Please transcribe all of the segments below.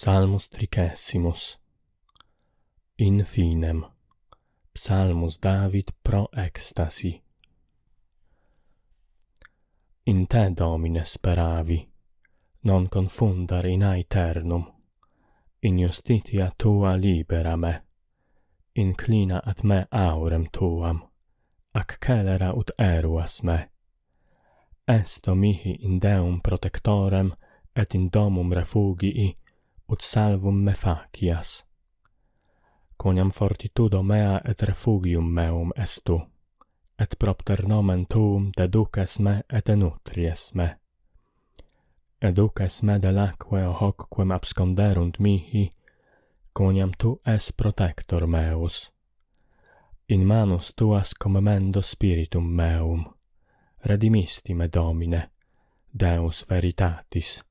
Psalmus tricessimus. In finem. Psalmus David pro ecstasi. In te, Domine, speravi, non confundar in aeternum. In justitia tua libera me. Inclina at me aurem tuam. Ac celera ut eruas me. Esto mihi in Deum protectorem et in domum refugii, ut salvum me facias. Coniam fortitudo mea et refugium meum est tu, et propter nomen tuum deduces me et enutries me. Educes me de laque o hocquem absconderunt mihi, coniam tu es protector meus. In manus tuas commemendo spiritum meum, redimisti me domine, Deus veritatis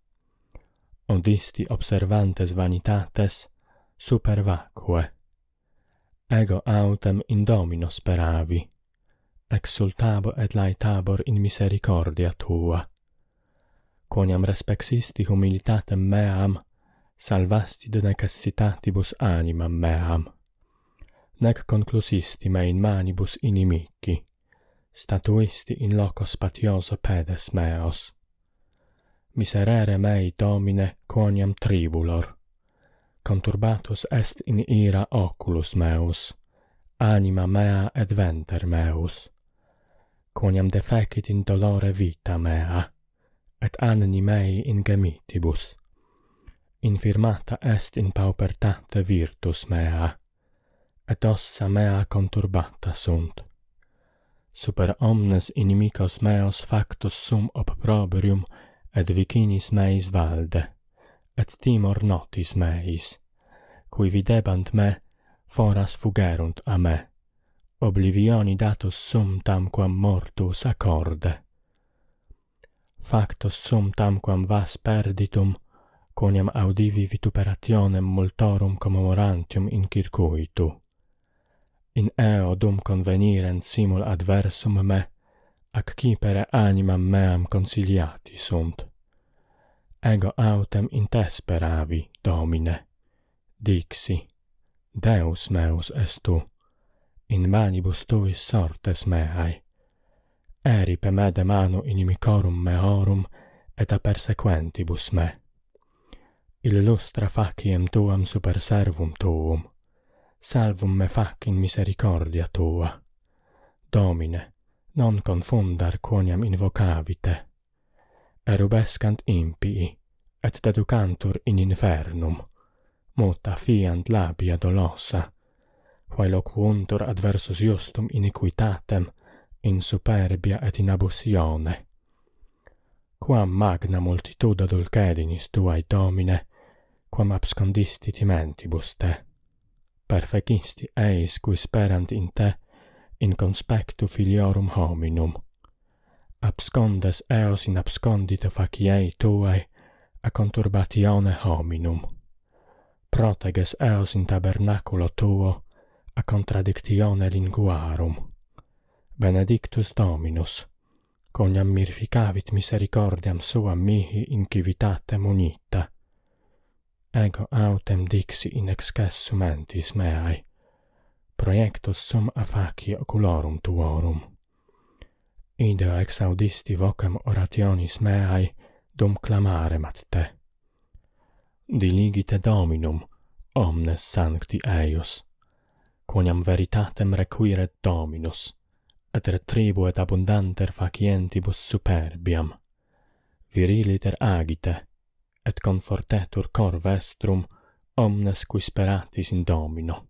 odisti observantes vanitates super vacue. Ego autem in domino speravi, exultabo et laetabor in misericordia tua. Quoniam respexisti humilitatem meam, salvasti de necessitatibus animam meam. Nec conclusisti me in manibus inimici, statuisti in loco spatioso pedes meos miserere mei domine coniam tribulor. Conturbatus est in ira oculus meus, anima mea et venter meus. Coniam defecit in dolore vita mea, et anni mei in gemitibus. Infirmata est in paupertate virtus mea, et ossa mea conturbata sunt. Super omnes inimicos meos factus sum op proberium ad vicinis meis valde, et timor notis meis, cui videbant me, foras fugerunt a me, oblivioni datus sum tamquam mortus accorde. Factus sum tamquam vas perditum, coniam audivi vituperationem multorum comemorantium in In eo dum convenirent simul adversum me, ac cipere animam meam conciliati sunt. Ego autem in te speravi, Domine. Dixi, Deus meus est tu, in manibus tuis sortes meae. Eripe me de manu inimicorum meorum et a persequentibus me. Illustra faciem tuam super servum tuum, salvum me fac in misericordia tua. Domine, non confundar quoniam invocavite. Erubescant impii, et deducantur in infernum, muta fiant labia dolosa, quae locuuntur adversus justum iniquitatem, in superbia et in abusione. Quam magna multitud adulcedinis tuae domine, quam abscondisti timentibus te, perfecisti eis qui sperant in te, in conspectu filiorum hominum. Abscondes eos in abscondite faciei tuae a conturbatione hominum. Proteges eos in tabernaculo tuo a contradictione linguarum. Benedictus Dominus, coniam mirificavit misericordiam suam mihi in civitate munita. Ego autem dixi in excessu mentis meae projectus sum a facie oculorum tuorum. Ideo ex audisti vocem orationis meae, dum clamarem at te. Diligite dominum, omnes sancti eius, quoniam veritatem requiret dominus, et retribuet abundanter facientibus superbiam. Viriliter agite, et confortetur cor vestrum, omnes quisperatis in domino.